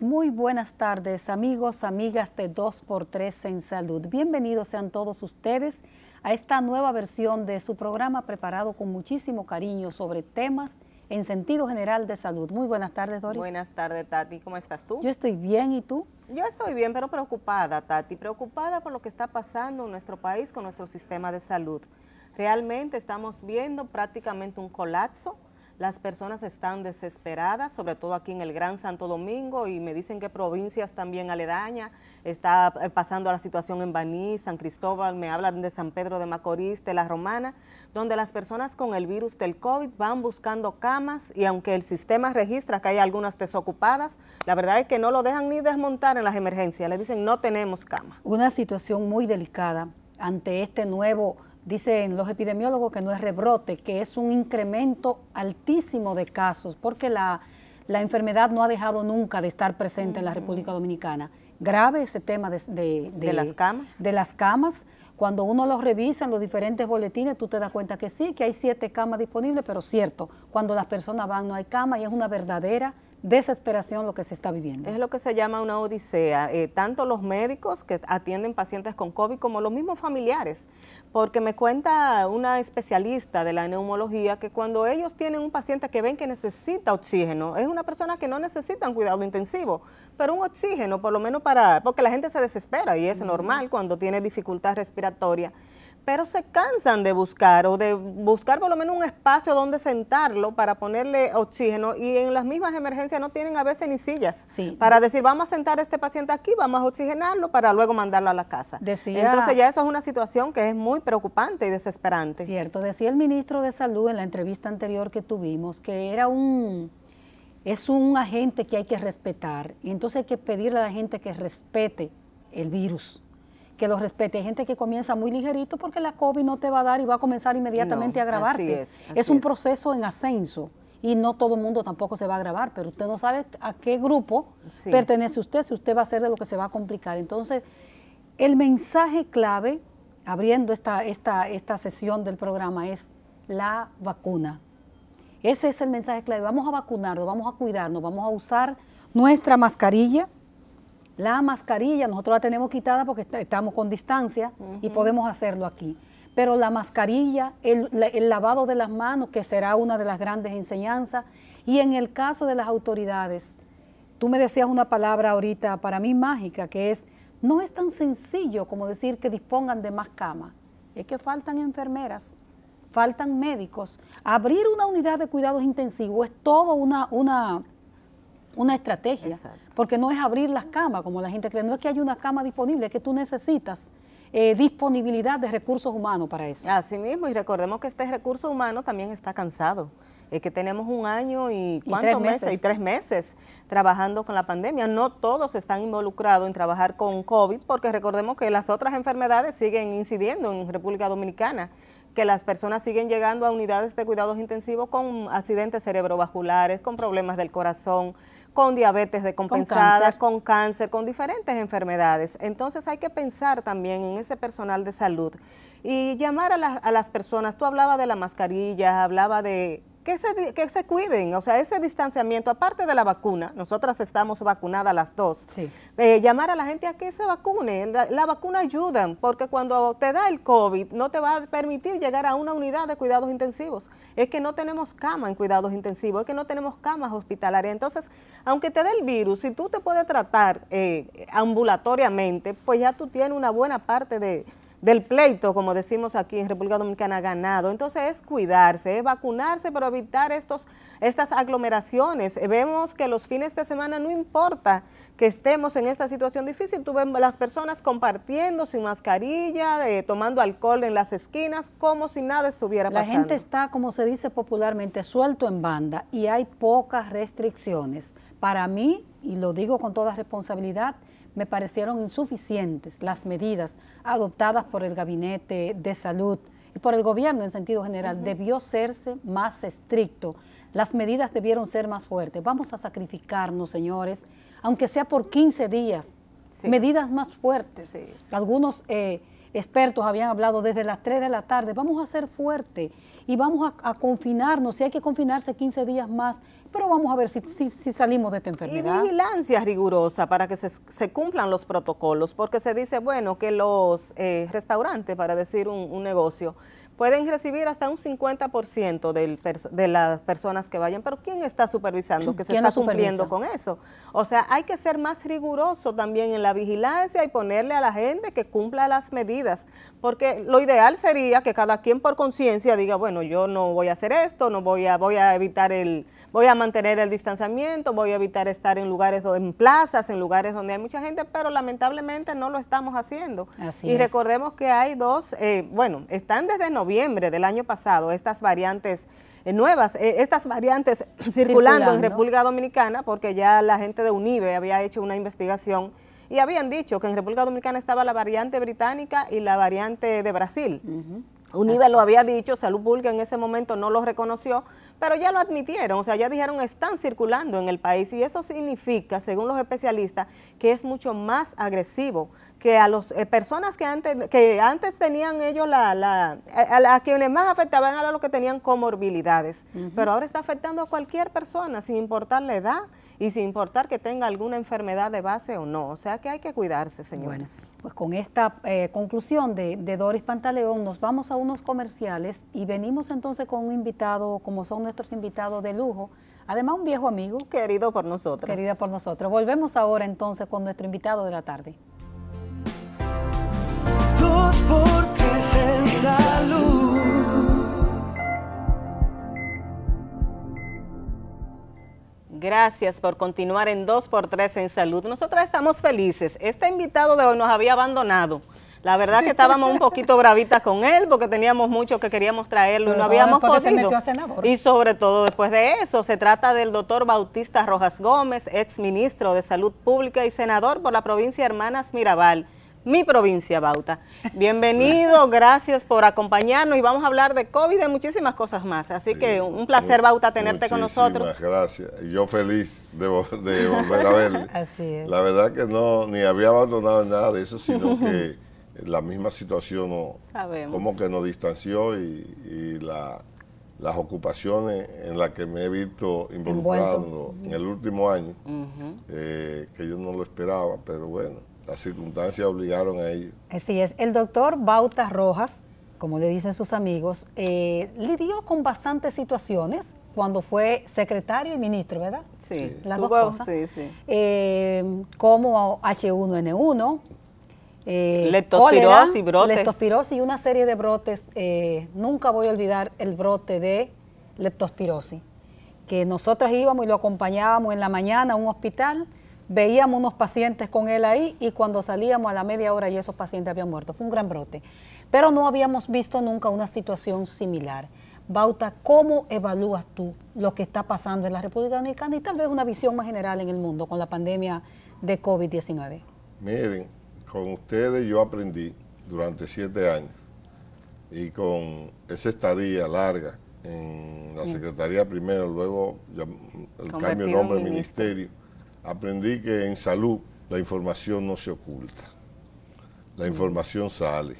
muy buenas tardes amigos, amigas de 2x3 en salud. Bienvenidos sean todos ustedes a esta nueva versión de su programa preparado con muchísimo cariño sobre temas en sentido general de salud. Muy buenas tardes, Doris. Buenas tardes, Tati. ¿Cómo estás tú? Yo estoy bien, ¿y tú? Yo estoy bien, pero preocupada, Tati. Preocupada por lo que está pasando en nuestro país con nuestro sistema de salud. Realmente estamos viendo prácticamente un colapso las personas están desesperadas, sobre todo aquí en el Gran Santo Domingo, y me dicen que provincias también aledañas, está eh, pasando la situación en Baní, San Cristóbal, me hablan de San Pedro de Macorís, de La Romana, donde las personas con el virus del COVID van buscando camas y aunque el sistema registra que hay algunas desocupadas, la verdad es que no lo dejan ni desmontar en las emergencias, le dicen no tenemos cama. Una situación muy delicada ante este nuevo dicen los epidemiólogos que no es rebrote, que es un incremento altísimo de casos, porque la, enfermedad no ha dejado nunca de estar presente en la República Dominicana. Grave ese tema de, de, las camas. De las camas. Cuando uno los revisa en los diferentes boletines, tú te das cuenta que sí, que hay siete camas disponibles, pero cierto, cuando las personas van no hay cama y es una verdadera desesperación lo que se está viviendo. Es lo que se llama una odisea, eh, tanto los médicos que atienden pacientes con COVID como los mismos familiares, porque me cuenta una especialista de la neumología que cuando ellos tienen un paciente que ven que necesita oxígeno, es una persona que no necesita un cuidado intensivo, pero un oxígeno por lo menos para, porque la gente se desespera y es normal cuando tiene dificultad respiratoria pero se cansan de buscar o de buscar por lo menos un espacio donde sentarlo para ponerle oxígeno y en las mismas emergencias no tienen a veces ni sillas para decir vamos a sentar a este paciente aquí, vamos a oxigenarlo para luego mandarlo a la casa. Entonces ya eso es una situación que es muy preocupante y desesperante. Cierto, decía el ministro de Salud en la entrevista anterior que tuvimos que era un es un agente que hay que respetar. Y entonces hay que pedirle a la gente que respete el virus que los respete. Hay gente que comienza muy ligerito porque la COVID no te va a dar y va a comenzar inmediatamente a agravarte. es, un proceso en ascenso y no todo el mundo tampoco se va a grabar. pero usted no sabe a qué grupo pertenece usted, si usted va a ser de lo que se va a complicar. Entonces, el mensaje clave, abriendo esta, esta, esta sesión del programa, es la vacuna. Ese es el mensaje clave. Vamos a vacunarnos, vamos a cuidarnos, vamos a usar nuestra mascarilla, la mascarilla nosotros la tenemos quitada porque estamos con distancia y podemos hacerlo aquí. Pero la mascarilla, el, el lavado de las manos, que será una de las grandes enseñanzas, y en el caso de las autoridades, tú me decías una palabra ahorita para mí mágica, que es, no es tan sencillo como decir que dispongan de más camas, es que faltan enfermeras, faltan médicos. Abrir una unidad de cuidados intensivos es todo una, una una estrategia, porque no es abrir las camas como la gente cree, no es que haya una cama disponible, es que tú necesitas eh, disponibilidad de recursos humanos para eso. Así mismo, y recordemos que este recurso humano también está cansado. Es que tenemos un año y cuántos y tres meses trabajando con la pandemia. No todos están involucrados en trabajar con COVID, porque recordemos que las otras enfermedades siguen incidiendo en República Dominicana que las personas siguen llegando a unidades de cuidados intensivos con accidentes cerebrovasculares, con problemas del corazón, con diabetes de con cáncer. con cáncer, con diferentes enfermedades. Entonces hay que pensar también en ese personal de salud y llamar a, las personas. Tú hablabas de la mascarilla, hablaba de que se, que se cuiden, o sea, ese distanciamiento, aparte de la vacuna, nosotras estamos vacunadas las dos, eh, llamar a la gente a que se vacune, la, vacuna ayuda, porque cuando te da el COVID no te va a permitir llegar a una unidad de cuidados intensivos, es que no tenemos cama en cuidados intensivos, es que no tenemos camas hospitalarias, entonces, aunque te dé el virus, si tú te puedes tratar eh, ambulatoriamente, pues ya tú tienes una buena parte de del pleito, como decimos aquí en República Dominicana, ganado. Entonces es cuidarse, es vacunarse, pero evitar estos, estas aglomeraciones. Vemos que los fines de semana no importa que estemos en esta situación difícil, tú ves las personas compartiendo sin mascarilla, eh, tomando alcohol en las esquinas, como si nada estuviera pasando. La gente está, como se dice popularmente, suelto en banda y hay pocas restricciones. Para mí, y lo digo con toda responsabilidad, me parecieron insuficientes las medidas adoptadas por el Gabinete de Salud y por el gobierno en sentido general. Debió serse más estricto. Las medidas debieron ser más fuertes. Vamos a sacrificarnos, señores, aunque sea por 15 días. Medidas más fuertes. Algunos eh, expertos habían hablado desde las 3 de la tarde. Vamos a ser fuertes y vamos a, confinarnos, si hay que confinarse 15 días más, pero vamos a ver si, salimos de esta enfermedad. Y vigilancia rigurosa para que se, cumplan los protocolos, porque se dice, bueno, que los eh, restaurantes, para decir un, negocio, pueden recibir hasta un 50% del de las personas que vayan, pero ¿quién está supervisando que se está cumpliendo con eso? O sea, hay que ser más riguroso también en la vigilancia y ponerle a la gente que cumpla las medidas, porque lo ideal sería que cada quien por conciencia diga, bueno, yo no voy a hacer esto, no voy a, voy a evitar el, voy a mantener el distanciamiento, voy a evitar estar en lugares, en plazas, en lugares donde hay mucha gente, pero lamentablemente no lo estamos haciendo. y recordemos que hay dos, eh, bueno, están desde noviembre del año pasado estas variantes eh, nuevas, eh, estas variantes circulando, circulando en República Dominicana, porque ya la gente de UNIBE había hecho una investigación y habían dicho que en República Dominicana estaba la variante británica y la variante de Brasil. UNIDA lo había dicho, Salud Pública en ese momento no lo reconoció, pero ya lo admitieron, o sea, ya dijeron están circulando en el país y eso significa, según los especialistas, que es mucho más agresivo que a las eh, personas que antes, que antes tenían ellos, la, la a, quienes más afectaban a los que tenían comorbilidades, pero ahora está afectando a cualquier persona, sin importar la edad y sin importar que tenga alguna enfermedad de base o no. O sea que hay que cuidarse, señores. pues con esta eh, conclusión de, de Doris Pantaleón, nos vamos a unos comerciales y venimos entonces con un invitado, como son nuestros invitados de lujo, además un viejo amigo. Querido por nosotros. Querida por nosotros. Volvemos ahora entonces con nuestro invitado de la tarde en, salud. Gracias por continuar en 2x3 en salud. Nosotras estamos felices. Este invitado de hoy nos había abandonado. La verdad que estábamos un poquito bravitas con él porque teníamos mucho que queríamos traerlo y no habíamos podido. Y sobre todo después de eso, se trata del doctor Bautista Rojas Gómez, ex ministro de Salud Pública y senador por la provincia Hermanas Mirabal mi provincia, Bauta. Bienvenido, gracias por acompañarnos y vamos a hablar de COVID y de muchísimas cosas más. Así que un placer, Bauta, tenerte con nosotros. gracias. Y yo feliz de, volver a verle. Así es. La verdad que no, ni había abandonado nada de eso, sino que la misma situación como que nos distanció y, las ocupaciones en las que me he visto involucrado en el último año, eh, que yo no lo esperaba, pero bueno las circunstancias obligaron a ello. Así es. El doctor Bautas Rojas, como le dicen sus amigos, eh, lidió con bastantes situaciones cuando fue secretario y ministro, ¿verdad? Sí. Las dos cosas. Sí, sí. Eh, como H1N1, eh, leptospirosis, brotes. leptospirosis y una serie de brotes. nunca voy a olvidar el brote de leptospirosis, que nosotros íbamos y lo acompañábamos en la mañana a un hospital veíamos unos pacientes con él ahí y cuando salíamos a la media hora y esos pacientes habían muerto. Fue un gran brote. Pero no habíamos visto nunca una situación similar. Bauta, ¿cómo evalúas tú lo que está pasando en la República Dominicana y tal vez una visión más general en el mundo con la pandemia de COVID-19? Miren, con ustedes yo aprendí durante siete años y con esa estadía larga en la mm. Secretaría primero, luego el cambio de nombre del ministerio aprendí que en salud la información no se oculta, la información sale.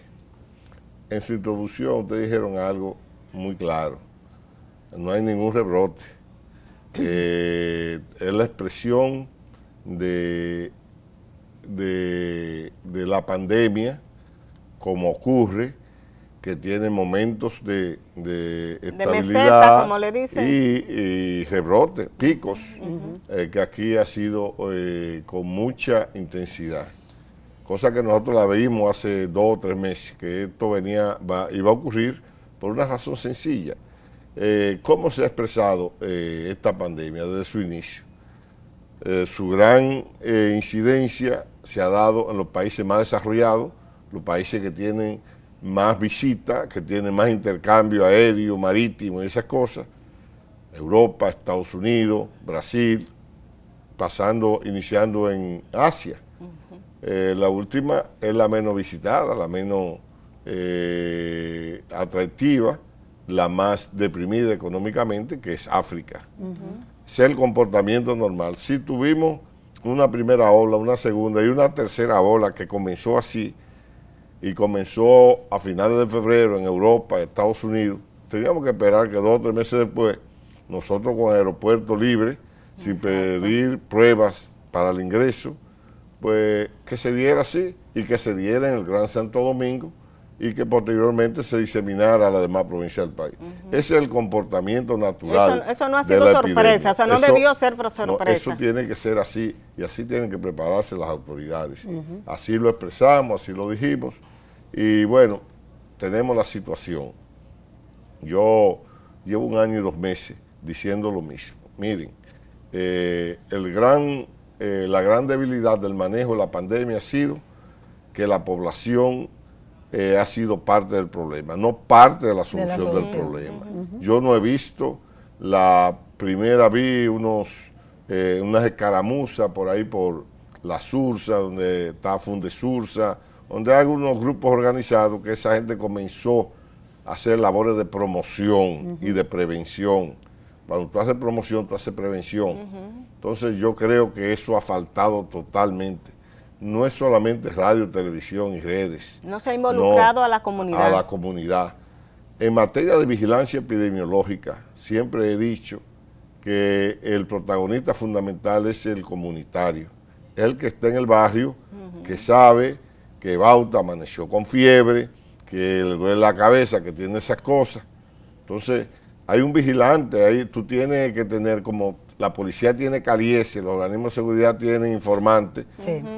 En su introducción ustedes dijeron algo muy claro, no hay ningún rebrote, es la expresión de, de la pandemia como ocurre que tiene momentos de, estabilidad Y, rebrotes, picos, eh, que aquí ha sido eh, con mucha intensidad. Cosa que nosotros la vimos hace dos o tres meses, que esto venía va, iba a ocurrir por una razón sencilla. Eh, ¿Cómo se ha expresado esta pandemia desde su inicio? su gran incidencia se ha dado en los países más desarrollados, los países que tienen más visitas, que tiene más intercambio aéreo, marítimo y esas cosas. Europa, Estados Unidos, Brasil, pasando, iniciando en Asia. Eh, la última es la menos visitada, la menos eh, atractiva, la más deprimida económicamente, que es África. es el comportamiento normal. Si tuvimos una primera ola, una segunda y una tercera ola que comenzó así, y comenzó a finales de febrero en Europa, Estados Unidos, teníamos que esperar que dos o tres meses después, nosotros con el aeropuerto libre, sin pedir pruebas para el ingreso, pues que se diera así y que se diera en el Gran Santo Domingo y que posteriormente se diseminara a la demás provincia del país. Ese es el comportamiento natural. Eso, eso no ha sido sorpresa, o sea, no debió ser sorpresa. eso tiene que ser así y así tienen que prepararse las autoridades. Así lo expresamos, así lo dijimos y bueno, tenemos la situación. Yo llevo un año y dos meses diciendo lo mismo. Miren, eh, el gran, eh, la gran debilidad del manejo de la pandemia ha sido que la población eh, ha sido parte del problema, no parte de la solución, del problema. Yo no he visto, la primera vi unos, unas escaramuzas por ahí por la Sursa, donde está Fundesursa, donde hay algunos grupos organizados que esa gente comenzó a hacer labores de promoción y de prevención. Cuando tú haces promoción, tú haces prevención. Entonces yo creo que eso ha faltado totalmente. No es solamente radio, televisión y redes. No se ha involucrado a la comunidad. A la comunidad. En materia de vigilancia epidemiológica, siempre he dicho que el protagonista fundamental es el comunitario, el que está en el barrio, que sabe que Bauta amaneció con fiebre, que le duele la cabeza, que tiene esas cosas. Entonces, hay un vigilante, ahí tú tienes que tener como la policía tiene caliese, los organismos de seguridad tienen informantes,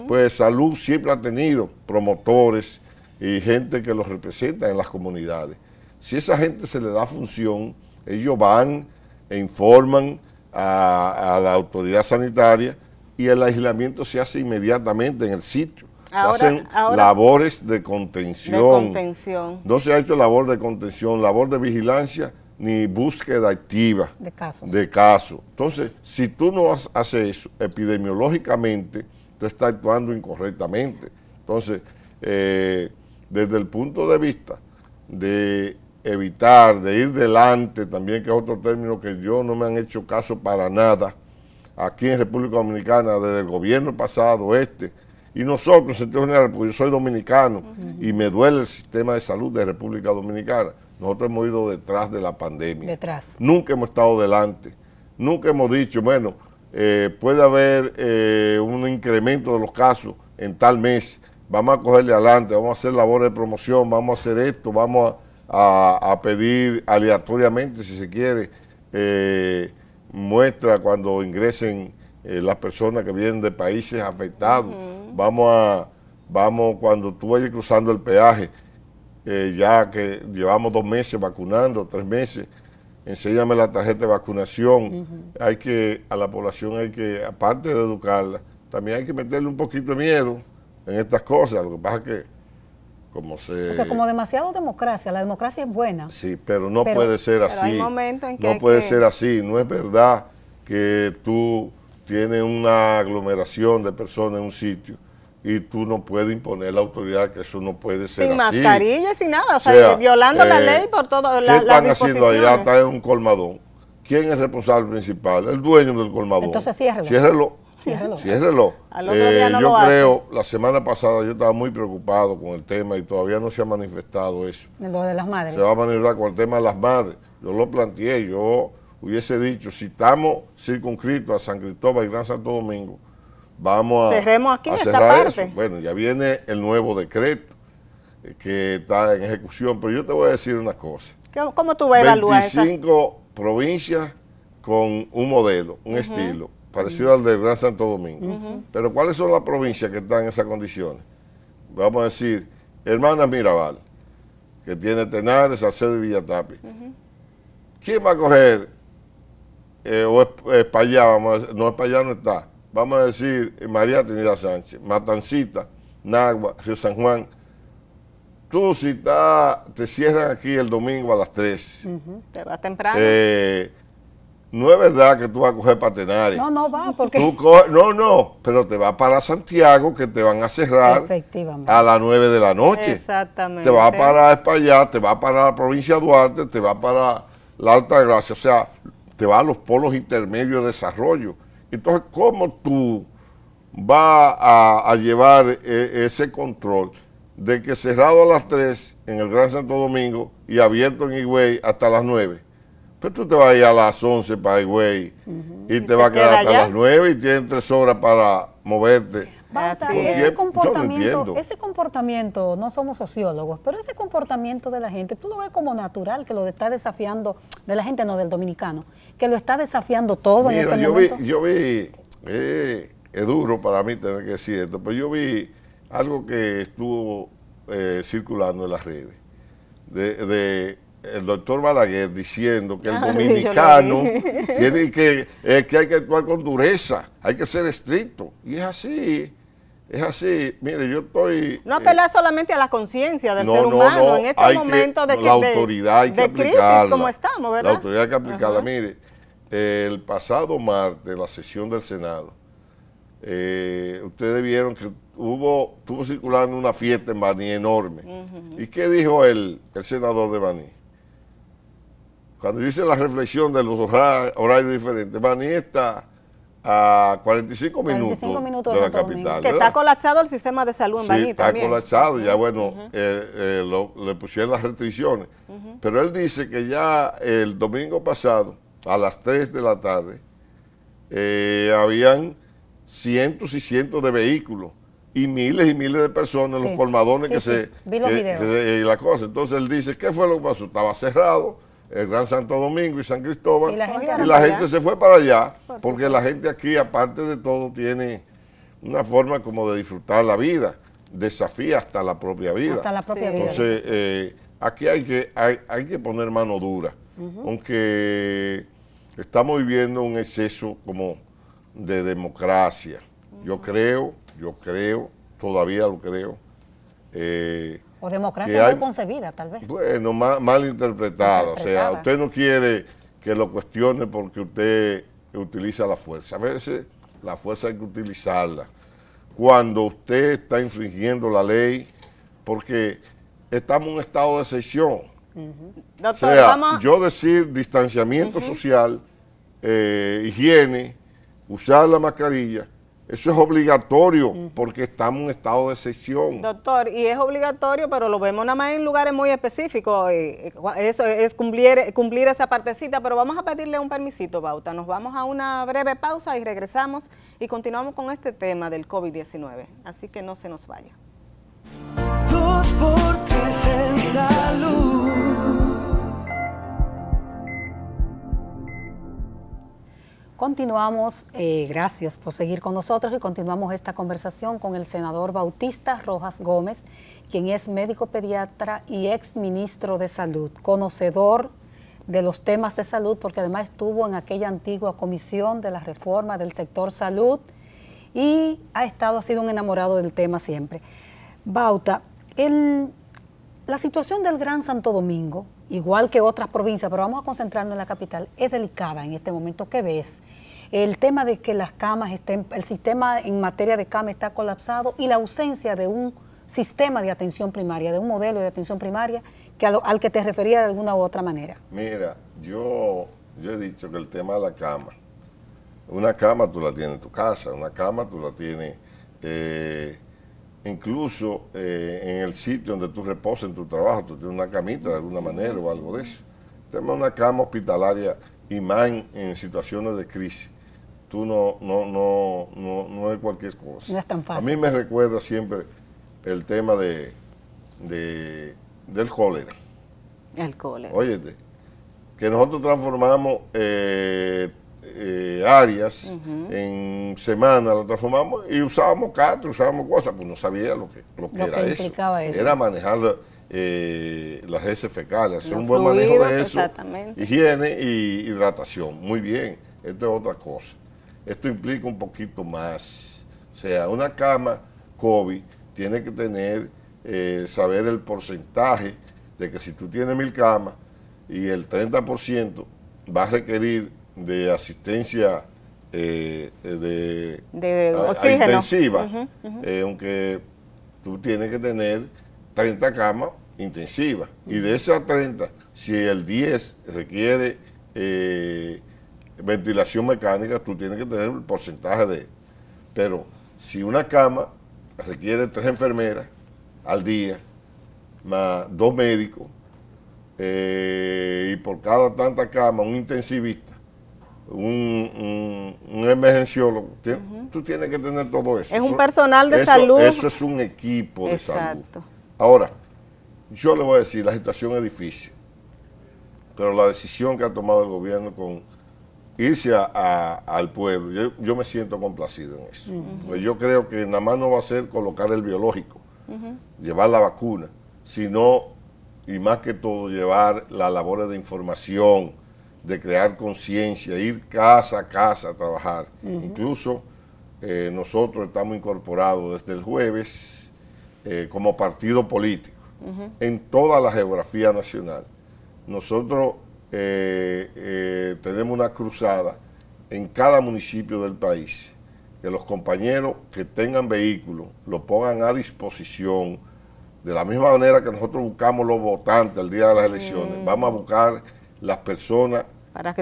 pues salud siempre ha tenido promotores y gente que los representa en las comunidades. Si esa gente se le da función, ellos van e informan a la autoridad sanitaria y el aislamiento se hace inmediatamente en el sitio hacen labores de contención. No se ha hecho labor de contención, labor de vigilancia ni búsqueda activa de casos. De Entonces, si tú no haces eso epidemiológicamente, tú estás actuando incorrectamente. Entonces, eh, desde el punto de vista de evitar, de ir delante, también que es otro término que yo no me han hecho caso para nada, aquí en República Dominicana, desde el gobierno pasado, este, y nosotros, en general, porque yo soy dominicano y me duele el sistema de salud de República Dominicana, nosotros hemos ido detrás de la pandemia. Detrás. Nunca hemos estado delante. Nunca hemos dicho, bueno, eh, puede haber eh, un incremento de los casos en tal mes, vamos a cogerle adelante, vamos a hacer labores de promoción, vamos a hacer esto, vamos a, pedir aleatoriamente, si se quiere, eh, muestra cuando ingresen eh, las personas que vienen de países afectados. Vamos a, vamos cuando tú vayas cruzando el peaje, eh, ya que llevamos dos meses vacunando, tres meses, enséñame la tarjeta de vacunación. Hay que, a la población hay que, aparte de educarla, también hay que meterle un poquito de miedo en estas cosas. Lo que pasa es que como se... como demasiado democracia, la democracia es buena. Sí, pero no puede ser así. no puede ser así, no es verdad que tú tiene una aglomeración de personas en un sitio y tú no puedes imponer la autoridad que eso no puede ser sin así. Sin sin nada, o, sea, violando la eh, ley por todo. La, ¿Qué están haciendo allá? Ah, está en un colmadón. ¿Quién es el responsable principal? El dueño del colmadón. Entonces ciérrelo. Ciérrelo. Ciérrelo. Eh, yo creo, la semana pasada yo estaba muy preocupado con el tema y todavía no se ha manifestado eso. Lo de las madres. Se va a manifestar con el tema de las madres. Yo lo planteé, yo hubiese dicho, si estamos circunscritos a San Cristóbal y Gran Santo Domingo, vamos a, cerrar Eso. Bueno, ya viene el nuevo decreto eh, que está en ejecución, pero yo te voy a decir una cosa. ¿Cómo, tú vas a evaluar 25 provincias con un modelo, un estilo, parecido al de Gran Santo Domingo. Pero ¿cuáles son las provincias que están en esas condiciones? Vamos a decir, Hermanas Mirabal, que tiene Tenares, Salcedo y Villatapi. ¿Quién va a coger eh, o es, para allá, vamos no es para allá, no está. Vamos a decir María Trinidad Sánchez, Matancita, Nagua, Río San Juan. Tú si está, te cierran aquí el domingo a las 3. Te vas temprano. Eh, no es verdad que tú vas a coger Patenares. No, no va, porque... no, no, pero te va para Santiago que te van a cerrar a las 9 de la noche. Exactamente. Te vas para España, te vas para la provincia de Duarte, te vas para la Alta Gracia. O sea, te va a los polos intermedios de desarrollo. Entonces, ¿cómo tú vas a, llevar e, ese control de que cerrado a las 3 en el Gran Santo Domingo y abierto en Higüey hasta las 9? Pero pues tú te vas a ir a las 11 para Higüey y te, va vas a quedar hasta las 9 y tienes 3 horas para moverte ese comportamiento, no somos sociólogos, pero ese comportamiento de la gente, tú lo ves como natural, que lo está desafiando, de la gente no, del dominicano, que lo está desafiando todo en este yo Vi, yo vi, eh, es duro para mí tener que decir esto, pero yo vi algo que estuvo eh, circulando en las redes, de, el doctor Balaguer diciendo que el ah, dominicano tiene que, eh, que hay que actuar con dureza, hay que ser estricto. Y es así. Es así, mire, yo estoy... No eh, apelar solamente a la conciencia del ser humano en este momento de que... La autoridad como estamos, ¿verdad? La autoridad hay que aplicarla. Mire, el pasado martes, en la sesión del Senado, eh, ustedes vieron que hubo, estuvo circulando una fiesta en Baní enorme. ¿Y qué dijo el, el senador de Baní? Cuando yo hice la reflexión de los horarios diferentes, Baní está a 45 minutos, minutos de, la capital. Que está colapsado el sistema de salud en sí, está colapsado, ya bueno, eh, eh, le pusieron las restricciones. Pero él dice que ya el domingo pasado, a las 3 de la tarde, eh, habían cientos y cientos de vehículos y miles y miles de personas los colmadones que, se, y la cosa. Entonces él dice, ¿qué fue lo que pasó? Estaba cerrado el Gran Santo Domingo y San Cristóbal. Y la gente, se fue para allá, porque la gente aquí, aparte de todo, tiene una forma como de disfrutar la vida, desafía hasta la propia vida. Hasta la propia vida. Entonces, eh, aquí hay que, hay, que poner mano dura, aunque estamos viviendo un exceso como de democracia. Yo creo, yo creo, todavía lo creo, eh, o democracia concebida, tal vez. Bueno, mal, mal O sea, usted no quiere que lo cuestione porque usted utiliza la fuerza. A veces la fuerza hay que utilizarla. Cuando usted está infringiendo la ley, porque estamos en un estado de excepción. yo decir distanciamiento social, eh, higiene, usar la mascarilla, eso es obligatorio porque estamos en estado de sesión. Doctor, y es obligatorio, pero lo vemos nada más en lugares muy específicos. Eso es cumplir, cumplir esa partecita, pero vamos a pedirle un permisito, Bauta. Nos vamos a una breve pausa y regresamos y continuamos con este tema del COVID-19. Así que no se nos vaya. en salud. Continuamos, eh, gracias por seguir con nosotros y continuamos esta conversación con el senador Bautista Rojas Gómez, quien es médico pediatra y ex ministro de Salud, conocedor de los temas de salud, porque además estuvo en aquella antigua comisión de la reforma del sector salud y ha estado, ha sido un enamorado del tema siempre. Bauta, la situación del Gran Santo Domingo, igual que otras provincias, pero vamos a concentrarnos en la capital, es delicada en este momento. ¿Qué ves? El tema de que las camas estén, el sistema en materia de cama está colapsado y la ausencia de un sistema de atención primaria, de un modelo de atención primaria que al que te refería de alguna u otra manera. Mira, yo, he dicho que el tema de la cama, una cama tú la tienes en tu casa, una cama tú la tienes... Eh, incluso eh, en el sitio donde tú reposas en tu trabajo, tú tienes una camita de alguna manera o algo de eso. Tenemos este una cama hospitalaria y más en, situaciones de crisis. Tú no, no, no, no, no es cualquier cosa. No es tan fácil. A mí me recuerda siempre el tema de, del cólera. El cólera. Óyete, que nosotros transformamos eh, áreas eh, en semana, la transformamos y usábamos catre, usábamos cosas, pues no sabía lo que, era eso. Era manejar eh, las heces fecales, hacer un buen manejo de eso, higiene y hidratación. Muy bien, esto es otra cosa. Esto implica un poquito más. O sea, una cama COVID tiene que tener, eh, saber el porcentaje de que si tú tienes mil camas y el 30% va a requerir de asistencia eh, de, intensiva, eh, aunque tú tienes que tener 30 camas intensivas. Y de esas 30, si el 10 requiere eh, ventilación mecánica, tú tienes que tener un porcentaje de... Pero si una cama requiere tres enfermeras al día, más dos médicos, y por cada tanta cama un intensivista, un, un, emergenciólogo. Tú tienes que tener todo eso. Es un personal de salud. Eso es un equipo de salud. Ahora, yo le voy a decir, la situación es difícil, pero la decisión que ha tomado el gobierno con irse a, al pueblo, yo, me siento complacido en eso. Pues yo creo que nada más no va a ser colocar el biológico, llevar la vacuna, sino, y más que todo, llevar las labores de información, de crear conciencia, ir casa a casa a trabajar. Incluso eh, nosotros estamos incorporados desde el jueves eh, como partido político en toda la geografía nacional. Nosotros eh, tenemos una cruzada en cada municipio del país, que los compañeros que tengan vehículos lo pongan a disposición. De la misma manera que nosotros buscamos los votantes el día de las elecciones, mm. vamos a buscar las personas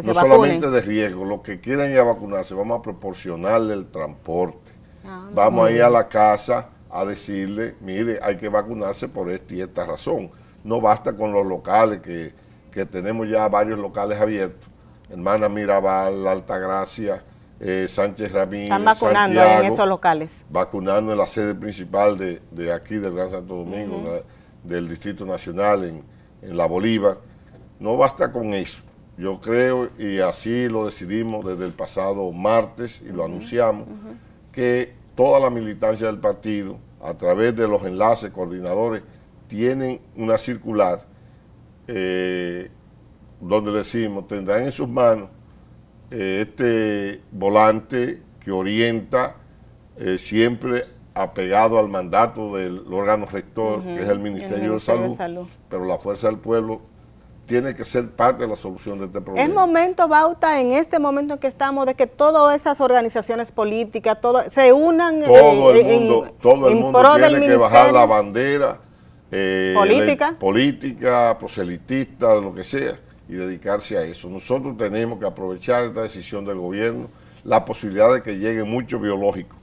no solamente de riesgo, los que quieran ir a vacunarse, vamos a proporcionarle el transporte. Ah, vamos a ir a la casa a decirle, mire, hay que vacunarse por esta y esta razón. No basta con los locales, que, tenemos ya varios locales abiertos. Hermana Mirabal, Altagracia, eh, Sánchez Ramírez, Están vacunando en esos locales. Vacunando en la sede principal de, aquí, del Gran Santo Domingo, del Distrito Nacional, en, en La Bolívar no basta con eso. Yo creo, y así lo decidimos desde el pasado martes y lo anunciamos, que toda la militancia del partido, a través de los enlaces, coordinadores, tienen una circular eh, donde decimos, tendrán en sus manos eh, este volante que orienta eh, siempre apegado al mandato del órgano rector, que es el Ministerio, de, Salud, pero la Fuerza del Pueblo tiene que ser parte de la solución de este problema. Es momento, Bauta, en este momento en que estamos, de que todas estas organizaciones políticas todo, se unan eh, todo el mundo, todo el mundo tiene que bajar la bandera eh, política. política, proselitista, lo que sea, y dedicarse a eso. Nosotros tenemos que aprovechar esta decisión del gobierno, la posibilidad de que llegue mucho biológico.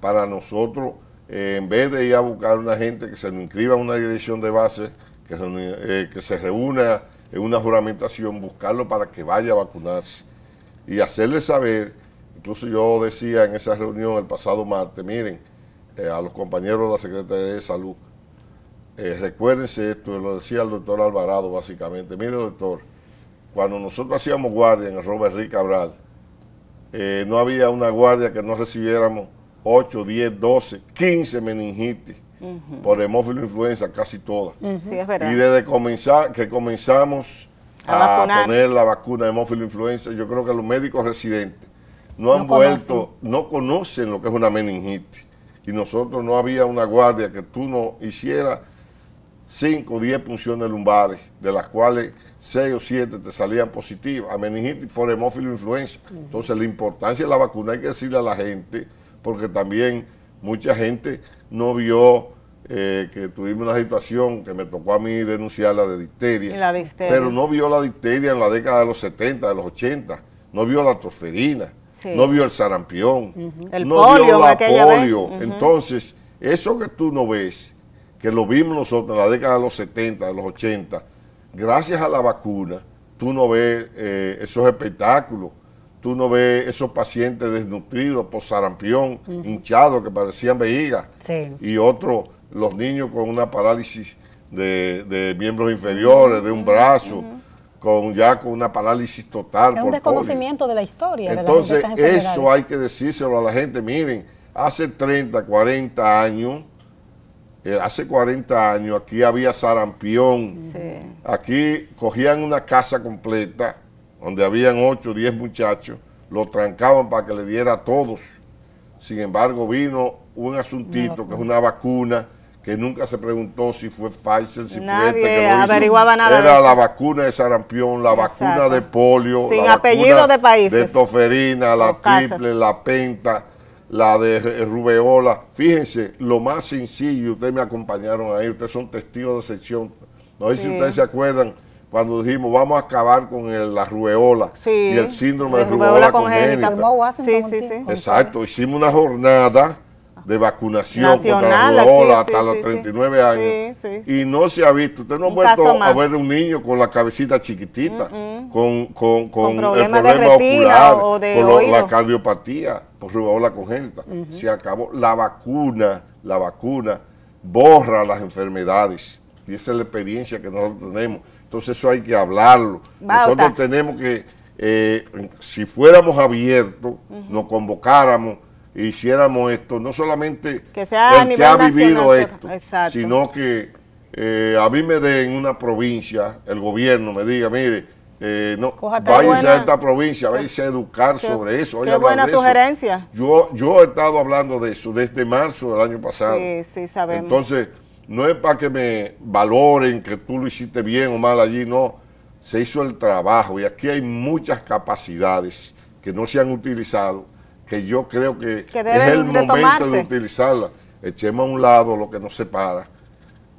Para nosotros, eh, en vez de ir a buscar una gente que se nos inscriba en una dirección de base, que se, que se reúna en una juramentación, buscarlo para que vaya a vacunarse y hacerle saber, incluso yo decía en esa reunión el pasado martes, miren, eh, a los compañeros de la Secretaría de Salud, eh, recuérdense esto, lo decía el doctor Alvarado básicamente, mire doctor, cuando nosotros hacíamos guardia en el Robert Rick Cabral, eh, no había una guardia que no recibiéramos 8, 10, 12, 15 meningitis por hemófilo influenza, casi todas. Y desde que comenzamos a, poner la vacuna de hemófilo influenza, yo creo que los médicos residentes no, han vuelto, no conocen lo que es una meningitis. Y nosotros no había una guardia que tú no hicieras 5 o 10 punciones lumbares, de las cuales 6 o 7 te salían positivas a meningitis por hemófilo influenza. Entonces, la importancia de la vacuna hay que decirle a la gente, porque también mucha gente no vio eh, que tuvimos una situación que me tocó a mí denunciar la de difteria, Pero no vio la difteria en la década de los 70, de los 80. No vio la tosferina. No vio el sarampión. el no vio la polio. Entonces, eso que tú no ves, que lo vimos nosotros en la década de los 70, de los 80, gracias a la vacuna, tú no ves eh, esos espectáculos tú no ves esos pacientes desnutridos por sarampión, hinchados, que parecían vejigas, sí. y otros los niños con una parálisis de, miembros inferiores, de un brazo, con ya con una parálisis total. Es un desconocimiento de la historia. Entonces, eso hay que decírselo a la gente. Miren, hace 30, 40 años, eh, hace 40 años aquí había sarampión. Aquí cogían una casa completa donde habían 8 o 10 muchachos, lo trancaban para que le diera a todos. Sin embargo, vino un asuntito que es una vacuna que nunca se preguntó si fue Pfizer, si fue este que lo averiguaba hizo. Era la vacuna de sarampión, la vacuna de polio, Sin apellido de países. De toferina, la triple, la penta, la de eh, rubeola. Fíjense, lo más sencillo, ustedes me acompañaron ahí, ustedes son testigos de sección. No sé si ustedes se acuerdan cuando dijimos vamos a acabar con la rubeola y el síndrome de, rubeola, rubeola Sí, sí, Sí, Exacto, hicimos una jornada de vacunación contra la hasta los 39 años. Y no se ha visto. Usted no ha vuelto a ver un niño con la cabecita chiquitita, mm, mm. Con, con, el problema ocular, con la cardiopatía por la congénita. Se acabó. La vacuna, la vacuna borra las enfermedades. Y esa es la experiencia que nosotros tenemos. Entonces eso hay que hablarlo. Nosotros tenemos que, eh, si fuéramos abiertos, nos convocáramos hiciéramos esto, no solamente que el que ha vivido esto, sino que eh, a mí me den una provincia, el gobierno me diga, mire, eh, no, a esta provincia, váyase a educar sobre eso. oye buena sugerencia. Yo, yo he estado hablando de eso desde marzo del año pasado. Entonces, no es para que me valoren que tú lo hiciste bien o mal allí, no. Se hizo el trabajo y aquí hay muchas capacidades que no se han utilizado que yo creo que, es el momento de utilizarla. Echemos a un lado lo que nos separa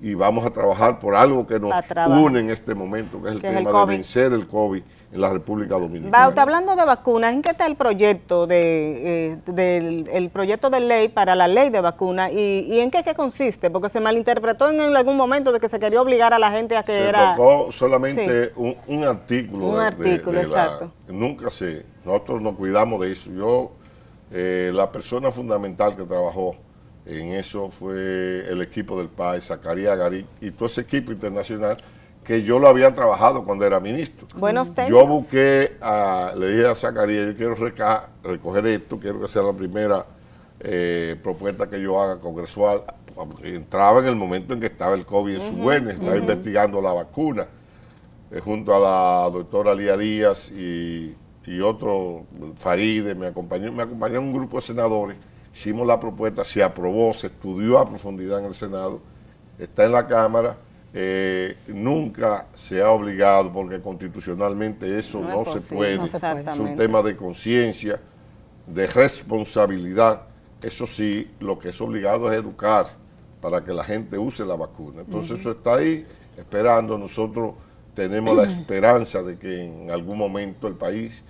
y vamos a trabajar por algo que nos une en este momento, que es el tema de vencer el COVID en la República Dominicana. Bauta, hablando de vacunas, ¿en qué está el proyecto de, eh, del el proyecto de ley para la ley de vacunas y, y, en qué, consiste? Porque se malinterpretó en, algún momento de que se quería obligar a la gente a que se era... Tocó solamente un, artículo. Un artículo, exacto. nunca se... Nosotros nos cuidamos de eso. Yo eh, la persona fundamental que trabajó en eso fue el equipo del país, e, Zacarías Garí, y todo ese equipo internacional que yo lo había trabajado cuando era ministro. Buenos Yo busqué, a, le dije a Zacarías, yo quiero recoger esto, quiero que sea la primera eh, propuesta que yo haga congresual. Entraba en el momento en que estaba el COVID en su buena, estaba investigando la vacuna, eh, junto a la doctora Lía Díaz y y otro, Faride, me acompañó, me acompañó un grupo de senadores, hicimos la propuesta, se aprobó, se estudió a profundidad en el Senado, está en la Cámara, eh, nunca se ha obligado, porque constitucionalmente eso no, se puede, es un tema de conciencia, de responsabilidad, eso sí, lo que es obligado es educar para que la gente use la vacuna. Entonces eso está ahí esperando, nosotros tenemos la esperanza de que en algún momento el país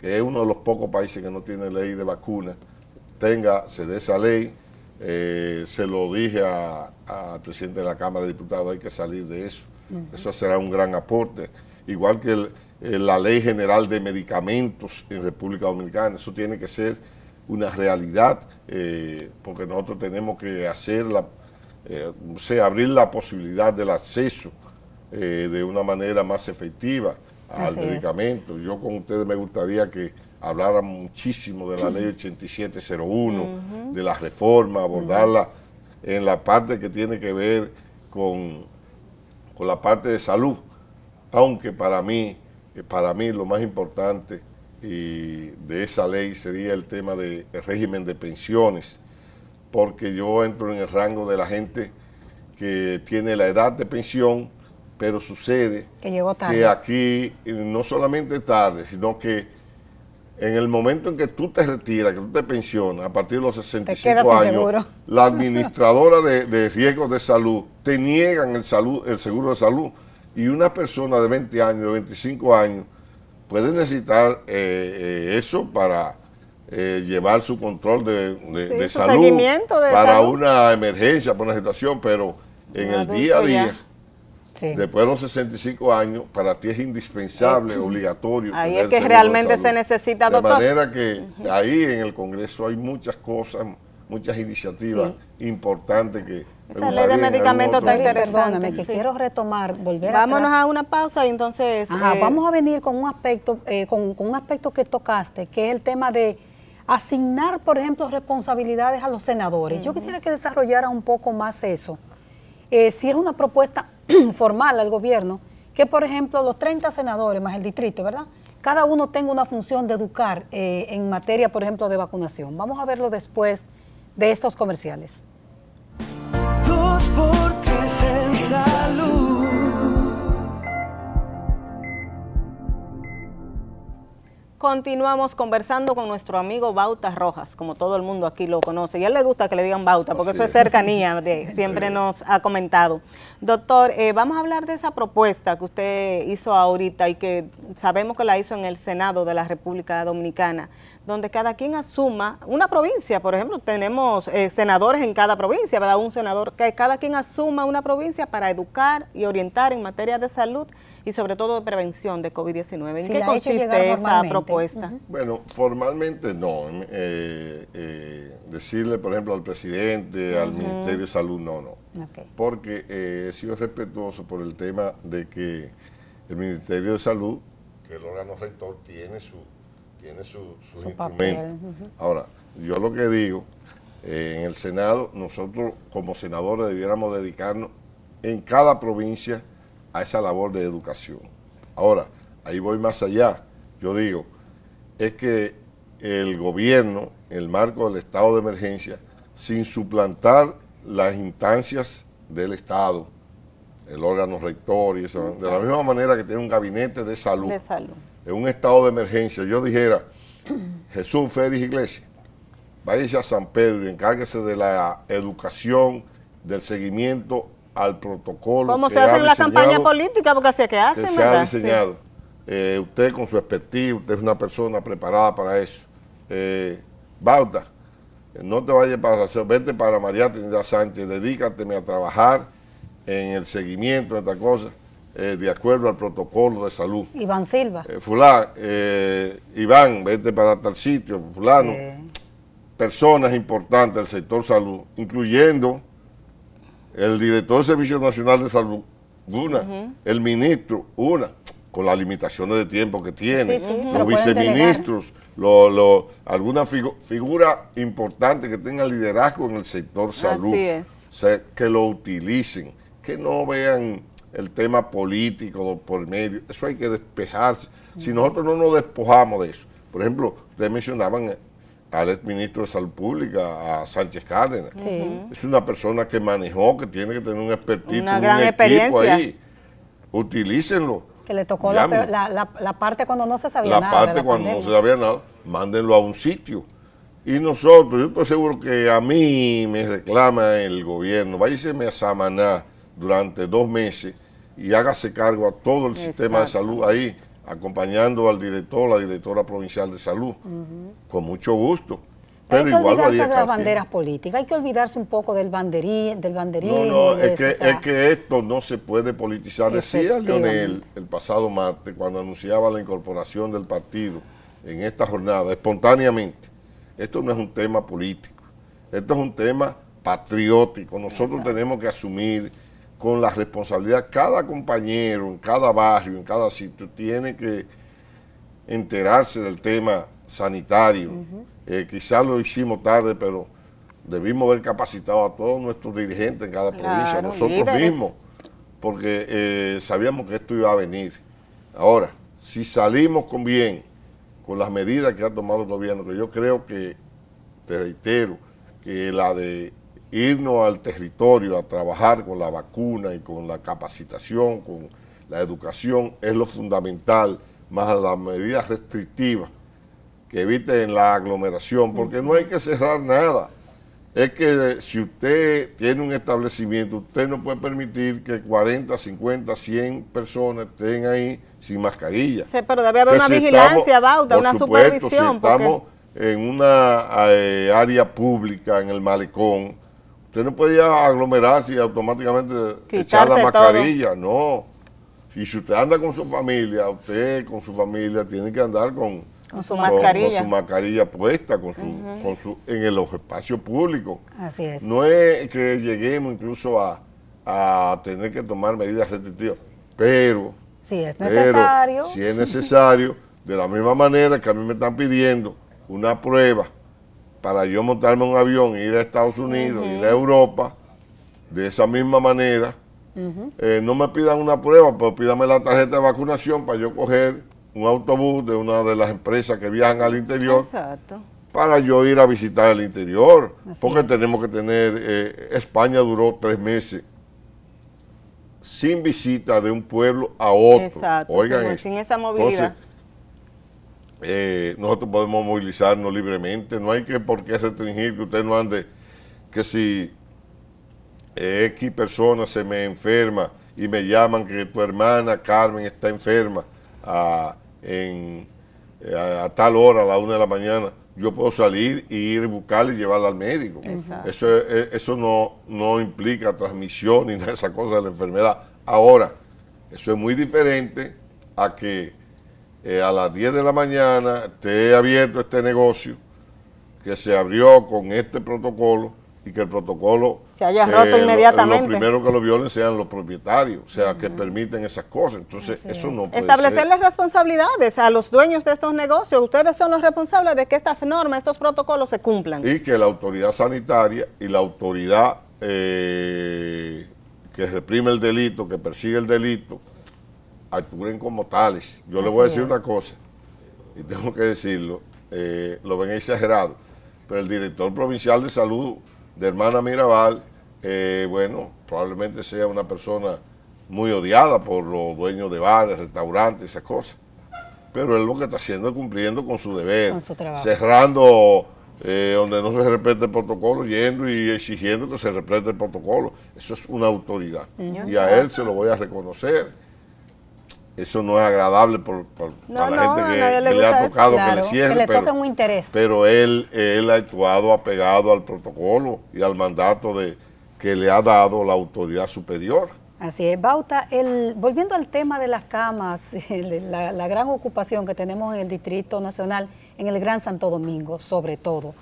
que es uno de los pocos países que no tiene ley de vacunas, tenga, se dé esa ley. Eh, se lo dije al presidente de la Cámara de Diputados, hay que salir de eso. Eso será un gran aporte. Igual que eh, la ley general de medicamentos en República Dominicana, eso tiene que ser una realidad, eh, porque nosotros tenemos que hacer la, abrir la posibilidad del acceso de una manera más efectiva al medicamento. Yo con ustedes me gustaría que hablaran muchísimo de la ley 8701, de la reforma, abordarla en la parte que tiene que ver con, con la parte de salud, aunque para mí, eh, para mí lo más importante y de esa ley sería el tema del régimen de pensiones, porque yo entro en el rango de la gente que tiene la edad de pensión, pero sucede que, aquí eh, no solamente tarde, sino que en el momento en que tú te retiras, que tú te pensionas, a partir de los 65 años, la administradora de, riesgos de salud te niegan el, seguro de salud. Y una persona de 20 años, de 25 años, puede necesitar eh, eh, eso para llevar su control de, salud para una emergencia, para una situación, pero en el día a día. Después de los 65 años, para ti es indispensable, obligatorio. Ahí es que realmente se necesita, de doctor. De manera que ahí en el Congreso hay muchas cosas, muchas iniciativas importantes que... Esa ley de medicamentos está interesante. Perdóname, que quiero retomar, volver a Vámonos a una pausa y entonces... Eh, vamos a venir con un aspecto eh, con, un aspecto que tocaste, que es el tema de asignar, por ejemplo, responsabilidades a los senadores. Yo quisiera que desarrollara un poco más eso. Eh, si es una propuesta formal al gobierno que, por ejemplo, los 30 senadores más el distrito, ¿verdad? Cada uno tenga una función de educar eh, en materia, por ejemplo, de vacunación. Vamos a verlo después de estos comerciales. en salud. Continuamos conversando con nuestro amigo Bautas Rojas, como todo el mundo aquí lo conoce, y a él le gusta que le digan Bauta, porque eso es cercanía, de, siempre nos ha comentado. Doctor, eh, vamos a hablar de esa propuesta que usted hizo ahorita y que sabemos que la hizo en el Senado de la República Dominicana, donde cada quien asuma una provincia, por ejemplo, tenemos eh, senadores en cada provincia, ¿verdad? Un senador, que cada quien asuma una provincia para educar y orientar en materia de salud y sobre todo de prevención de COVID-19. ¿En qué consiste esa propuesta? Bueno, formalmente no. Eh, eh, decirle, por ejemplo, al presidente, al Ministerio de Salud, no, no. Porque eh, he sido respetuoso por el tema de que el Ministerio de Salud, que el órgano rector, tiene su tiene su, instrumento. Ahora, yo lo que digo, en el Senado, nosotros como senadores debiéramos dedicarnos en cada provincia a esa labor de educación. Ahora, ahí voy más allá. Yo digo, es que el gobierno, en el marco del estado de emergencia, sin suplantar las instancias del Estado, el órgano rector y eso, de la misma manera que tiene un gabinete de salud, de en un estado de emergencia, yo dijera, Jesús Félix Iglesias, váyase a San Pedro y encárguese de la educación, del seguimiento al protocolo. vamos se hacen una campaña política? porque que se ha diseñado. Eh, usted con su expertise, usted es una persona preparada para eso. Eh, Bauta, eh, no te vayas para hacer, vete para María Trinidad Sánchez, dedícate a trabajar en el seguimiento de estas cosa, de acuerdo al protocolo de salud. Iván Silva. Eh, fulá, Iván, vete para tal sitio, fulano. Personas importantes del sector salud, incluyendo el director del Servicio Nacional de Salud, una, el ministro, una, con las limitaciones de tiempo que tiene, los viceministros, lo, alguna figura importante que tenga liderazgo en el sector salud, Así que lo utilicen, que no vean el tema político por medio, eso hay que despejarse. Si nosotros no nos despojamos de eso, por ejemplo, ustedes mencionaban eh, al ministro de Salud Pública, a Sánchez Cárdenas. Es una persona que manejó, que tiene que tener un expertito, una gran un equipo ahí. Utilícenlo. Que le tocó la, parte cuando no se sabía nada. la parte cuando no se sabía nada, mándenlo a un sitio. Y nosotros, yo estoy seguro que a mí me reclama el gobierno, váyase a Samaná durante dos meses y hágase cargo a todo el sistema de salud ahí acompañando al director, la directora provincial de salud, con mucho gusto. Pero hay que igual olvidarse de las banderas políticas, hay que olvidarse un poco del banderín. del banderín. No, no, es, que, esto no se puede politizar. Decía Leonel el pasado martes, cuando anunciaba la incorporación del partido en esta jornada, espontáneamente, esto no es un tema político, esto es un tema patriótico. Nosotros tenemos que asumir con la responsabilidad. Cada compañero, en cada barrio, en cada sitio, tiene que enterarse del tema sanitario. Eh, quizás lo hicimos tarde, pero debimos haber capacitado a todos nuestros dirigentes en cada provincia, nosotros mismos, porque eh, sabíamos que esto iba a venir. Ahora, si salimos con bien, con las medidas que ha tomado el gobierno, que yo creo que, te reitero, que la de irnos al territorio a trabajar con la vacuna y con la capacitación, con la educación, es lo fundamental, más las medidas restrictivas que eviten la aglomeración, porque no hay que cerrar nada. Es que eh, si usted tiene un establecimiento, usted no puede permitir que 40, 50, 100 personas estén ahí sin mascarilla. Sí, pero debe haber una vigilancia, Bauta, una supervisión. estamos en una eh, área pública, en el malecón, Usted no podía aglomerarse y automáticamente echar la mascarilla, no. Y si usted anda con su familia, usted con su familia tiene que andar con, su, mascarilla. puesta, con su, con su, en el espacio público. No es que lleguemos incluso a, tener que tomar medidas restrictivas, pero... Si es necesario. Pero, si es necesario, de la misma manera que a mí me están pidiendo una prueba para yo montarme un avión, ir a Estados Unidos, ir a Europa, de esa misma manera. Eh, no me pidan una prueba, pero pídame la tarjeta de vacunación para yo coger un autobús de una de las empresas que viajan al interior. Exacto. Para yo ir a visitar el interior. porque tenemos que tener. Eh, España duró tres meses sin visita de un pueblo a otro. Exacto. Oigan sin, esa movilidad. Eh, nosotros podemos movilizarnos libremente, no hay que por qué restringir que usted no ande, que si eh, X persona se me enferma y me llaman que tu hermana Carmen está enferma a, eh, tal hora, a la una de la mañana, yo puedo salir e ir buscarla y llevarla al médico. Eso, eso no, no implica transmisión ni nada de esa cosa de la enfermedad. Ahora, eso es muy diferente a que eh, a las 10 de la mañana esté abierto este negocio que se abrió con este protocolo y que el protocolo se haya eh, roto inmediatamente. Los primeros que lo violen sean los propietarios, o sea, que permiten esas cosas. Entonces, eso no puede Establecer ser. las responsabilidades a los dueños de estos negocios. Ustedes son los responsables de que estas normas, estos protocolos se cumplan. Y que la autoridad sanitaria y la autoridad eh, que reprime el delito, que persigue el delito, actúen como tales. Yo le voy a decir una cosa, y tengo que decirlo, eh, lo ven exagerado, pero el director provincial de salud de Hermana Mirabal, eh, bueno, probablemente sea una persona muy odiada por los dueños de bares, restaurantes, esas cosas. Pero él lo que está haciendo es cumpliendo con su deber, cerrando eh, donde no se respete el protocolo, yendo y exigiendo que se respete el protocolo. Eso es una autoridad. Y a él se lo voy a reconocer eso no es agradable por, la gente que, le, ha tocado que le cierre. pero, un interés. Pero él, él ha actuado apegado al protocolo y al mandato de que le ha dado la autoridad superior. Así es, Bauta, el, volviendo al tema de las camas, la, gran ocupación que tenemos en el Distrito Nacional, en el Gran Santo Domingo sobre todo,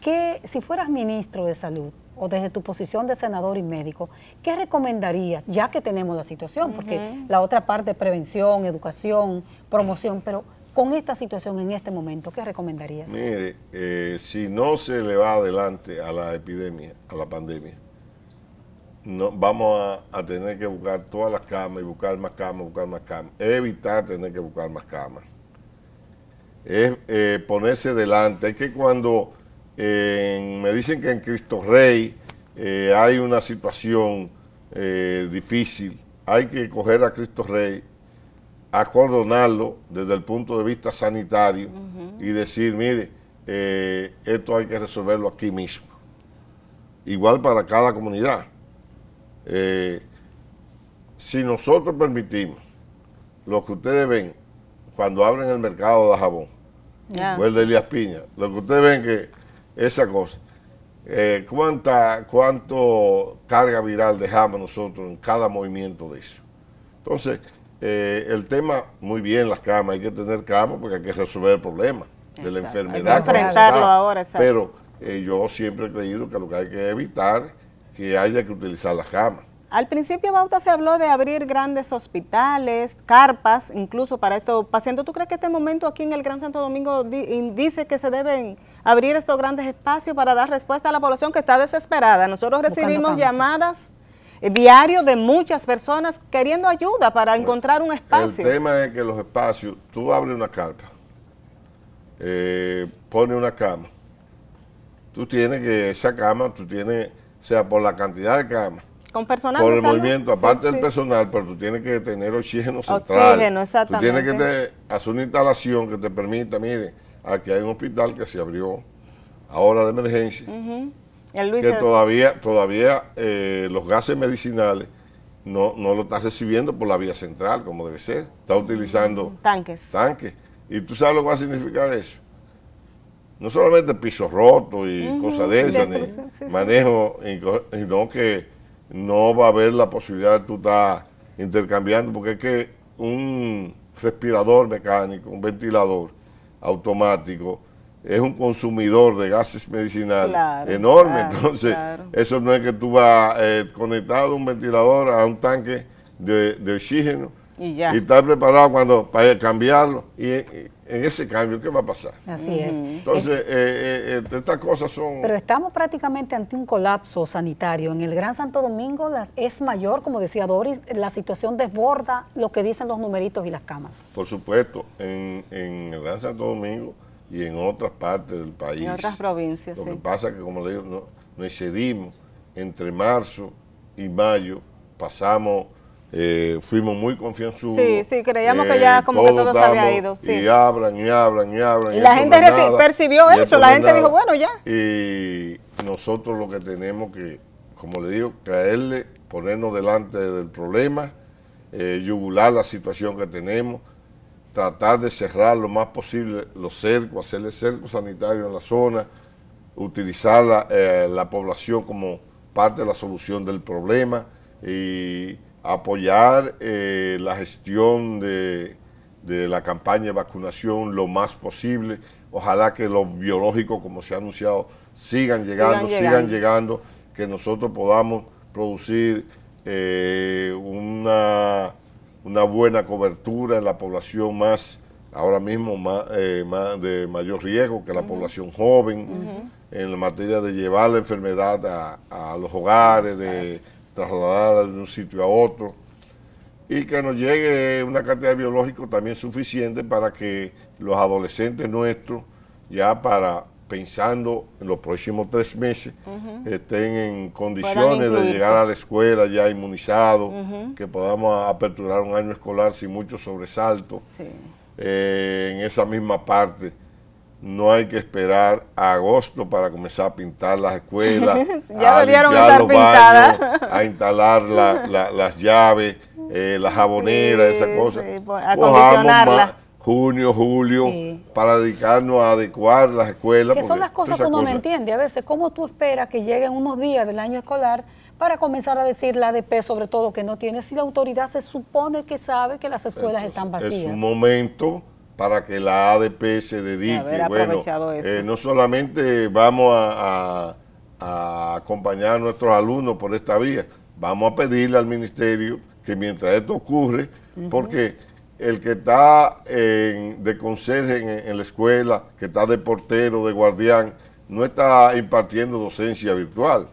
que si fueras ministro de Salud, o desde tu posición de senador y médico, ¿qué recomendarías, ya que tenemos la situación? Porque la otra parte, es prevención, educación, promoción, pero con esta situación en este momento, ¿qué recomendarías? Mire, eh, si no se le va adelante a la epidemia, a la pandemia, vamos a, tener que buscar todas las camas y buscar más camas, buscar más camas, evitar tener que buscar más camas es eh, ponerse delante. Es que cuando me dicen que en Cristo Rey eh, hay una situación eh, difícil. Hay que coger a Cristo Rey, acordonarlo desde el punto de vista sanitario y decir, mire, eh, esto hay que resolverlo aquí mismo. Igual para cada comunidad. si nosotros permitimos lo que ustedes ven cuando abren el mercado de jabón, el de Elías Piña, lo que ustedes ven que esa cosa. Eh, ¿cuánta, ¿Cuánto carga viral dejamos nosotros en cada movimiento de eso? Entonces, eh, el tema, muy bien, las camas, hay que tener camas porque hay que resolver el problema de la enfermedad. Hay que enfrentarlo ahora, exacto. Pero eh, yo siempre he creído que lo que hay que evitar que haya que utilizar las camas. Al principio, Bauta, se habló de abrir grandes hospitales, carpas, incluso para estos pacientes. ¿Tú crees que este momento aquí en el Gran Santo Domingo dice que se deben abrir estos grandes espacios para dar respuesta a la población que está desesperada. Nosotros recibimos llamadas eh, diario de muchas personas queriendo ayuda para encontrar un espacio. El tema es que los espacios, tú abres una carpa, eh, pones una cama, tú tienes que esa cama, tú tienes, o sea, por la cantidad de camas, con personal. Por el movimiento, aparte del personal, pero tú tienes que tener oxígeno central. Oxígeno, exactamente. Tú tienes que hacer una instalación que te permita, mire, Aquí hay un hospital que se abrió ahora de emergencia, Luis que todavía, todavía eh, los gases medicinales no, lo está recibiendo por la vía central, como debe ser. Está utilizando tanques. Y tú sabes lo que va a significar eso. No solamente pisos rotos y cosas de esas, manejo, sino que no va a haber la posibilidad de tú estar intercambiando, porque es que un respirador mecánico, un ventilador, automático, es un consumidor de gases medicinales enorme. Entonces, eso no es que tú vas eh, conectado un ventilador a un tanque de, oxígeno y, y preparado cuando para cambiarlo. y en ese cambio, ¿qué va a pasar? Así es. Entonces, eh, eh, eh, estas cosas son... Pero estamos prácticamente ante un colapso sanitario. En el Gran Santo Domingo es mayor, como decía Doris, la situación desborda lo que dicen los numeritos y las camas. Por supuesto, en, el Gran Santo Domingo y en otras partes del país. En otras provincias, Lo que pasa es que, como le digo, no, no excedimos entre marzo y mayo, pasamos eh, fuimos muy confianzudos. Sí, sí, creíamos que ya eh, como que todo se había ido. Y hablan, y hablan, y hablan. Y, la gente percibió eso, la gente dijo, bueno, ya. Y nosotros lo que tenemos que, como le digo, caerle, ponernos delante del problema, eh, yugular la situación que tenemos, tratar de cerrar lo más posible los cercos, hacerle cercos sanitarios en la zona, utilizar la, eh, la población como parte de la solución del problema y apoyar eh, la gestión de, la campaña de vacunación lo más posible. Ojalá que los biológicos, como se ha anunciado, sigan llegando, sigan, llegando. que nosotros podamos producir eh, una, una, buena cobertura en la población más, ahora mismo, más, eh, de mayor riesgo, que la población joven, en la materia de llevar la enfermedad a, los hogares, de trasladada de un sitio a otro y que nos llegue una cantidad de biológico también suficiente para que los adolescentes nuestros, ya para pensando en los próximos tres meses, estén en condiciones de llegar a la escuela ya inmunizados, que podamos aperturar un año escolar sin mucho sobresalto eh, en esa misma parte no hay que esperar a agosto para comenzar a pintar las escuelas, ya a limpiar los a instalar la, las llaves, eh, las jaboneras, esas cosas. junio, julio, para dedicarnos a adecuar las escuelas. Que son las cosas que uno no entiende a veces. ¿Cómo tú esperas que lleguen unos días del año escolar para comenzar a decir la ADP, sobre todo, que no tiene si la autoridad se supone que sabe que las escuelas están vacías? Es un momento para que la ADP se dedique. Bueno, eh, no solamente vamos a, acompañar a nuestros alumnos por esta vía, vamos a pedirle al ministerio que mientras esto ocurre, porque el que está de conserje en, la escuela, que está de portero, de guardián, no está impartiendo docencia virtual.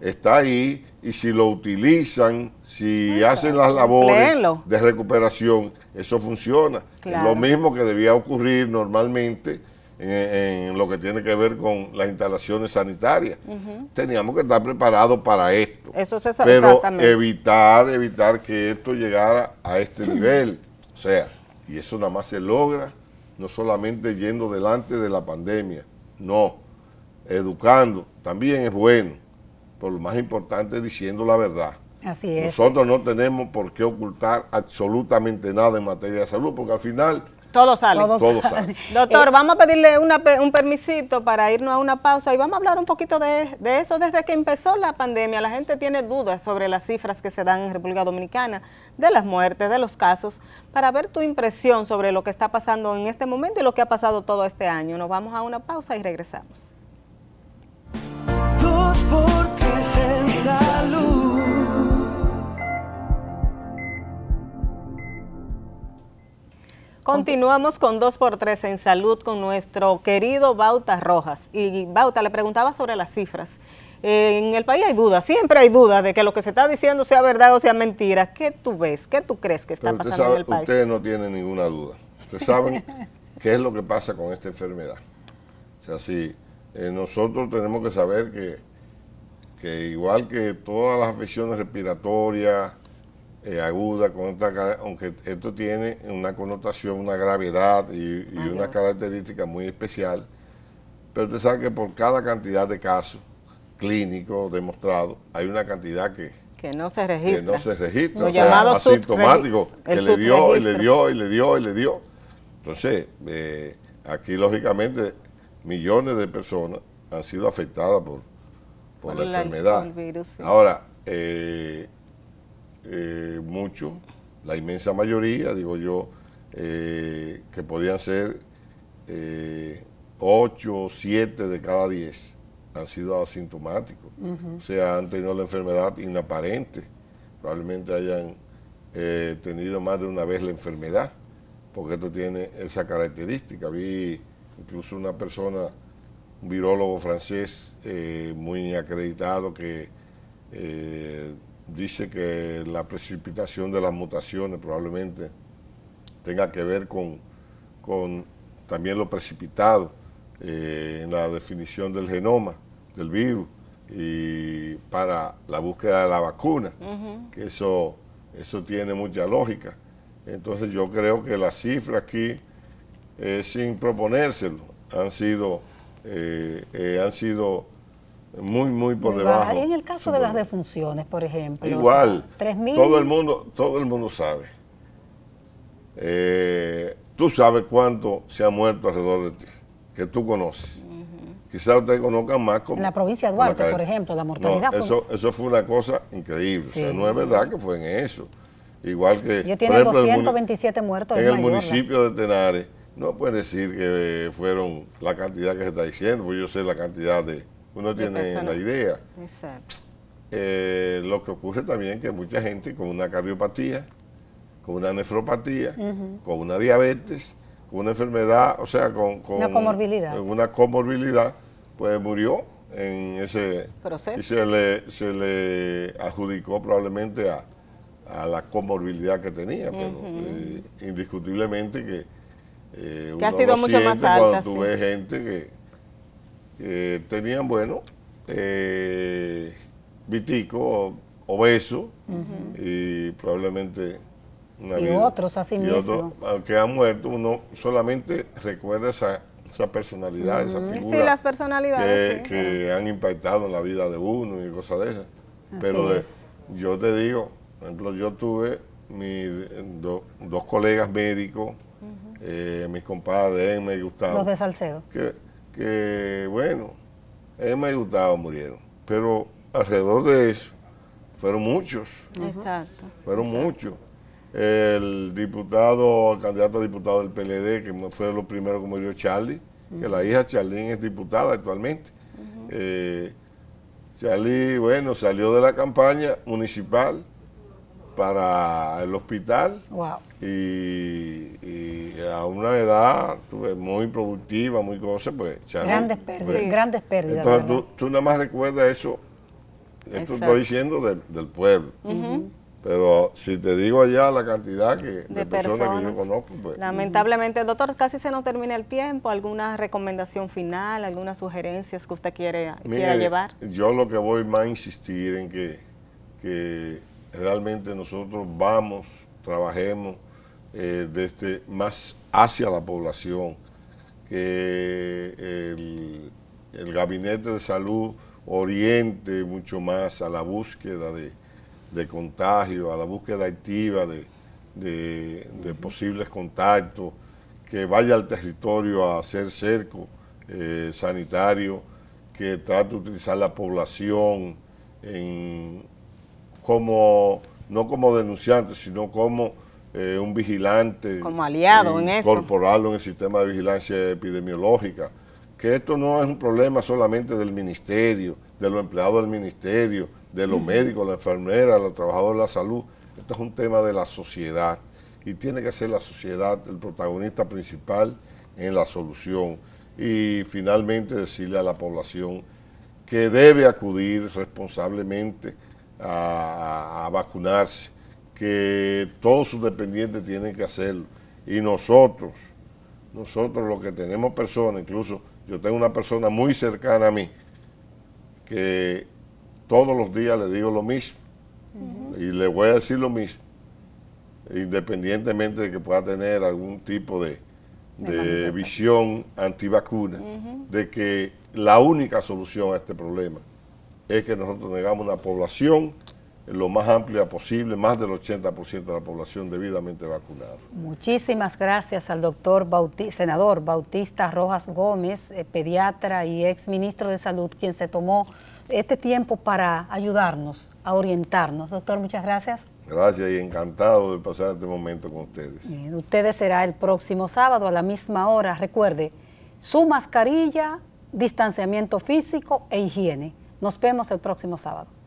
Está ahí y si lo utilizan, si ah, hacen las labores de recuperación, eso funciona. lo mismo que debía ocurrir normalmente en, lo que tiene que ver con las instalaciones sanitarias. Teníamos que estar preparados para esto. Eso se Pero evitar, evitar que esto llegara a este nivel. o sea, y eso nada más se logra no solamente yendo delante de la pandemia, no, educando, también es bueno, por lo más importante diciendo la verdad. Así es. Nosotros no tenemos por qué ocultar absolutamente nada en materia de salud, porque al final... Todo sale. Todo, sale. Doctor, eh, vamos a pedirle un permisito para irnos a una pausa y vamos a hablar un poquito de, eso. Desde que empezó la pandemia, la gente tiene dudas sobre las cifras que se dan en República Dominicana, de las muertes, de los casos, para ver tu impresión sobre lo que está pasando en este momento y lo que ha pasado todo este año. Nos vamos a una pausa y regresamos por tres en, salud. Continuamos con 2 por 3 en salud con nuestro querido Bauta Rojas. Y Bauta le preguntaba sobre las cifras. En el país hay dudas, siempre hay dudas de que lo que se está diciendo sea verdad o sea mentira. ¿Qué tú ves? ¿Qué tú crees que está pasando en el país? Ustedes no tienen ninguna duda. Ustedes saben qué es lo que pasa con esta enfermedad. O sea, si eh, nosotros tenemos que saber que que igual que todas las afecciones respiratorias eh, agudas, con aunque esto tiene una connotación, una gravedad y, una característica muy especial, pero usted sabe que por cada cantidad de casos clínicos demostrados, hay una cantidad que, no se registra. no se registra, o sea, asintomático, que le dio, y le dio, y le dio, y le dio. Entonces, eh, aquí lógicamente millones de personas han sido afectadas por, por, la enfermedad. Ahora, eh, eh muchos, la inmensa mayoría, digo yo, eh, que podían ser 8 o 7 de cada 10 han sido asintomáticos, o sea, han tenido la enfermedad inaparente, probablemente hayan eh, tenido más de una vez la enfermedad, porque esto tiene esa característica. Vi incluso una persona un virólogo francés eh, muy acreditado que eh, dice que la precipitación de las mutaciones probablemente tenga que ver con, con también lo precipitado eh, en la definición del genoma del virus y para la búsqueda de la vacuna, que eso, eso tiene mucha lógica. Entonces yo creo que las cifras aquí, sin proponérselo, han sido eh, eh, han sido muy, muy por debajo. en el caso de las defunciones, por ejemplo. Igual. todo el mundo, todo el mundo sabe. Eh, tú sabes cuánto se ha muerto alrededor de ti, que tú conoces. Quizás ustedes conozcan más como... En la provincia de Duarte, por ejemplo, la mortalidad Eso, fue una cosa increíble. no es verdad que fue en eso. Igual que... Yo tiene 227 muertos en, el municipio de Tenares no puede decir que fueron la cantidad que se está diciendo, porque yo sé la cantidad de... Uno tiene la idea. Exacto. Eh, lo que ocurre también que mucha gente con una cardiopatía, con una nefropatía, con una diabetes, con una enfermedad, o sea, con, una comorbilidad, eh, una comorbilidad pues murió en ese proceso y se le, se le adjudicó probablemente a, la comorbilidad que tenía, pero eh, indiscutiblemente que eh, que ha sido mucho más alta. Cuando tuve gente que, tenían, bueno, eh, vitico, obeso, y probablemente... y otros así mismo. que han muerto, uno solamente recuerda esa, esa personalidad, esa figura. Sí, las personalidades. Que, han impactado en la vida de uno y cosas de esas. Pero yo te digo, por ejemplo, yo tuve dos colegas médicos eh, mis compadres Emma y Gustavo. Los de Salcedo. Que, bueno, Emma y Gustavo murieron. Pero alrededor de eso fueron muchos. Exacto. Fueron muchos. El diputado, candidato a diputado del PLD, que fue lo primero que murió Charlie, que la hija Charlie es diputada actualmente. Eh, Charlie, bueno, salió de la campaña municipal para el hospital. Y, a una edad muy productiva, muy cosa, pues, pues... grandes pérdidas, grandes pérdidas. tú, nada más recuerdas eso, esto estoy diciendo del, pueblo. Pero si te digo allá la cantidad que, de, personas, que yo conozco. Pues, Lamentablemente, doctor, casi se nos termina el tiempo. ¿Alguna recomendación final, algunas sugerencias que usted quiere, quiera llevar? Yo lo que voy más a insistir en que, que realmente nosotros vamos, trabajemos eh, desde más hacia la población, que el, gabinete de salud oriente mucho más a la búsqueda de, contagio, a la búsqueda activa de, posibles contactos, que vaya al territorio a hacer cerco eh, sanitario, que trate de utilizar la población en, como, no como denunciante, sino como eh, un vigilante. Como aliado en esto. Incorporarlo en el sistema de vigilancia epidemiológica. Que esto no es un problema solamente del ministerio, de los empleados del ministerio, de los médicos, la enfermera, los trabajadores de la salud. Esto es un tema de la sociedad y tiene que ser la sociedad el protagonista principal en la solución. Y finalmente decirle a la población que debe acudir responsablemente a, vacunarse, que todos sus dependientes tienen que hacerlo. Y nosotros, nosotros los que tenemos personas, incluso yo tengo una persona muy cercana a mí, que todos los días le digo lo mismo y le voy a decir lo mismo, independientemente de que pueda tener algún tipo de, visión antivacuna, de que la única solución a este problema es que nosotros negamos una población lo más amplia posible, más del 80% de la población debidamente vacunada. Muchísimas gracias al doctor senador Bautista Rojas Gómez, eh, pediatra y ex ministro de Salud, quien se tomó este tiempo para ayudarnos, a orientarnos. Doctor, muchas gracias. Gracias y encantado de pasar este momento con ustedes. ustedes será el próximo sábado a la misma hora. Recuerde, su mascarilla, distanciamiento físico e higiene. Nos vemos el próximo sábado.